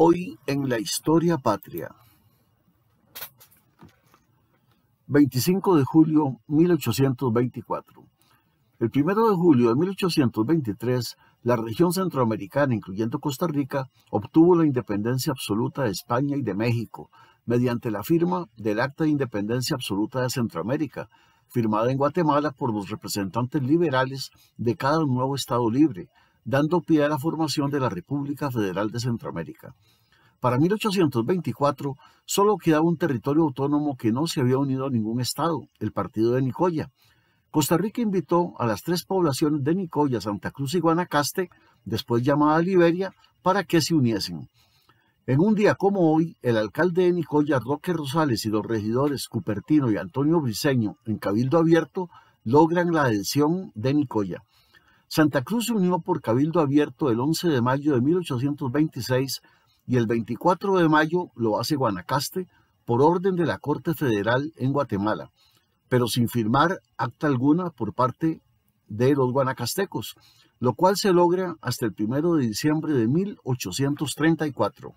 Hoy en la historia patria. 25 de julio 1824. El 1 de julio de 1823, la región centroamericana, incluyendo Costa Rica, obtuvo la independencia absoluta de España y de México mediante la firma del Acta de Independencia Absoluta de Centroamérica, firmada en Guatemala por los representantes liberales de cada nuevo Estado libre, dando pie a la formación de la República Federal de Centroamérica. Para 1824 solo quedaba un territorio autónomo que no se había unido a ningún estado, el partido de Nicoya. Costa Rica invitó a las tres poblaciones de Nicoya, Santa Cruz y Guanacaste, después llamada Liberia, para que se uniesen. En un día como hoy, el alcalde de Nicoya, Roque Rosales, y los regidores Cupertino y Antonio Briceño, en Cabildo Abierto, logran la adhesión de Nicoya. Santa Cruz se unió por cabildo abierto el 11 de mayo de 1826 y el 24 de mayo lo hace Guanacaste por orden de la Corte Federal en Guatemala, pero sin firmar acta alguna por parte de los guanacastecos, lo cual se logra hasta el 1 de diciembre de 1834.